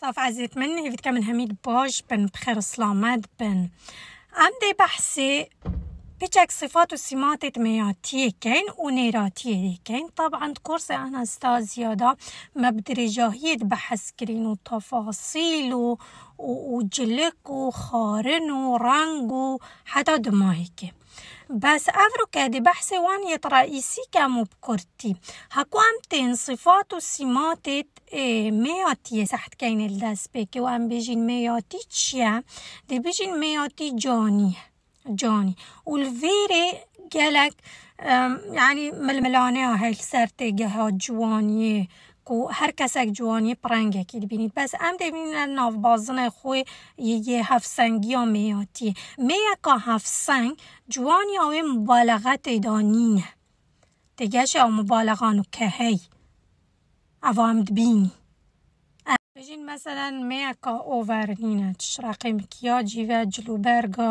صافي عزيزتي من هيفيت كامل هميد بوج بن بخير سلامات بن عندي دي بحثي بيتشك صفات وسمات تمياتي كاين ونيراتي كاين طبعا كورس اناستازيا زياده ما جاهيد بحث كرين وتفاصيل وجلك وخارن ورانغو حتى دمايكي بس أفركادي بحسي وان ايسي كامو بكورتي هكوام تين صفات وسمات مياتي سحت كاين الداس بيكي وان بيجين مياتي تشيا دي بيجين مياتي جوني جوني والفيري جالك يعني ململانيه هاي السرتي جهات جوانيه و هر کسک جوانی پرنگه که بینید بس ام دبینید ناف بازن خوی یه هفت ها میاتی می هفت سنگ جوانی آوی مبالغت تیدانینه دگش او مبالغانو که هی هم دبینید بژین مثلا مێکە ئۆڤارنینە شراقی مکیاجیڤە جلوبەرگە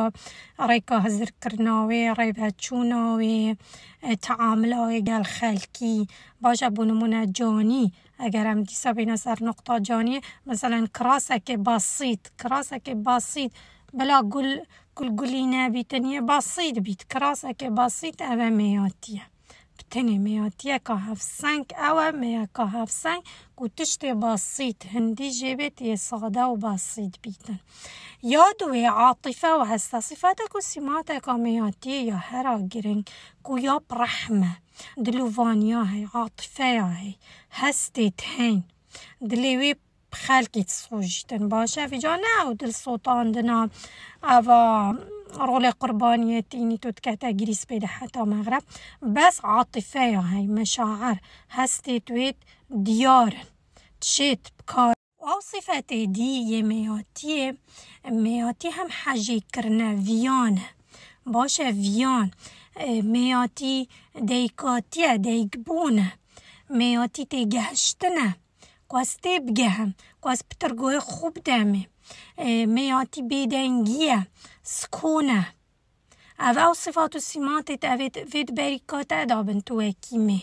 رای هەزرکردناوێ ڕێبەچووناوێ گل خلکی، باشه باشە بۆ نمونە جۆنی ئەگەر ئەم دیسە بینە سەر مثلا کراسه که باسید، کراسه که باسید، بلا گول گولگولی نەبیتنیە باسییت بیت که باسید، اوه میاتیه. بتنی میاد که هفت سنگ اوه یک هفت سنگ کو تشت هندی جبت یه ساده و باسید بیتن یاد و عاطفه و هست صفت سیماته که کامیاتی یا هرا گرنگ که یا رحمه دلووانیا هی عاطفه های هی هستیت هین دلوی خلقی تسوجتن باشه فی جا نه دل سلطان دنا او رول قربانی تینی که تکتا گریس پیدا مغرب بس عاطفه های مشاعر هستی تویت دیارن تشيت بكار أو صفات دي مياتي مياتي هم حاجة كرنا فيان باشا فيان مياتي ديكاتيا ديكبونا مياتي تيجهشتنا قواس تيبجهم قواس بترقوي خوب دامي med att bedängia, skona. Avea o să fac tu simate, te avet vid bericota da bentu ekime.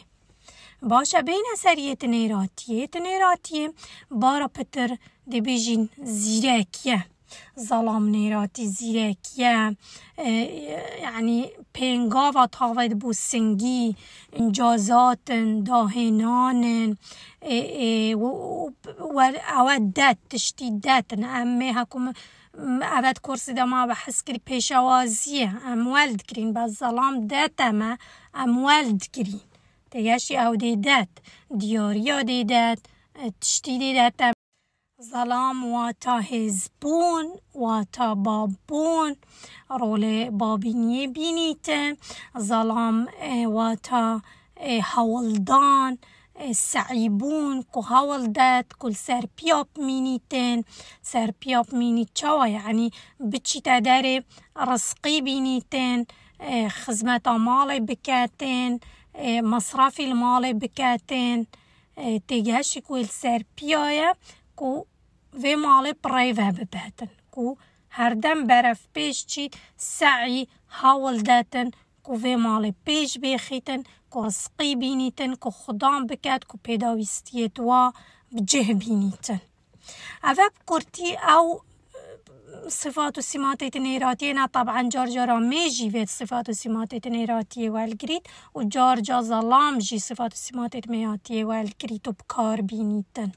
Başa beyne ser yeteneği ratiye, yeteneği bara peter de bejin zirekiye. ظلام نیراتی زیرکیه یعنی و تاوید بوسنگی سنگی داهنان و ئەوە دت، تشتی دەتن ئەمێ هەکوم ئەوەت کورسی پیشوازیه، بە حسکری پیشوازیه. اموال دکرین بە دت دەتەمە اموال دکرین تیشی او دیدت دیاریا دیدت تشتی دێداتە ظلام واتا هزبون واتا بابون رول بابينية بينيتا ظلام اه، واتا هولدان اه، اه، سعيبون كو هولدات كل سر بياب مينيتين سر بياب مينيتشوا يعني بتشي تداري رزقي بينيتين خزمة مالي بكاتين مصرفي المالي بكاتين تيجاشي كل سر بيايا كو في مالي برايفة بباتن كو هردم برف بيش جي سعي هاول داتن كو في مالي بيش بيخيتن كو رسقي بينيتن كو خدام بكات كو بيداويستيتوا بجه بينيتن أفاب كورتي أو صفات السمات التنيراتية أنا طبعا جورجا راميجي في صفات السمات التنيراتية والكريت وجورجا ظلام جي صفات السمات التنيراتية والكريت وبكار بينيتن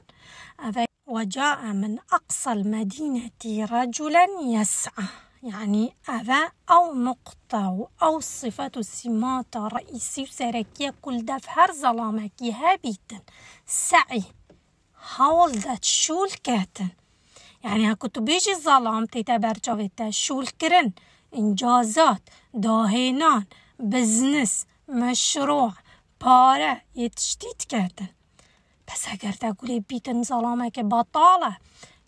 أفاب وجاء من أقصى المدينة رجلا يسعى يعني أبا أو نقطة أو صفة سمات رئيسي وسركية كل ده في هر ظلامكي سعي هول دات شول كاتن يعني هكتو بيجي ظلام جاويتا شول كرن إنجازات داهينان بزنس مشروع پاره يتشتيت كاتن بس اگر تقولی بیتن ظلامه که بطاله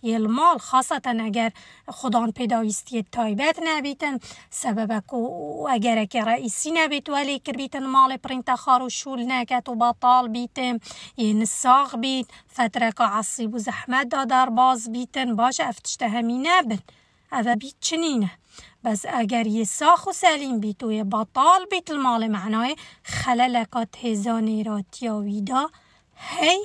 المال خاصة اگر خدان پیدایستی تایبت نبیتن سبب کو اگر که رئیسی نبیت ولی کر بیتن مال پرینت خارو شول نکت و بطال بیتن یه نساغ بیت فتره که عصیب و زحمت دادر باز بیتن باش افتشته همی نبن او بیت چنینه بس اگر یه ساخ و سلیم بیت و یه بطال بیت المال معنای خللکات هزان را ویدا هی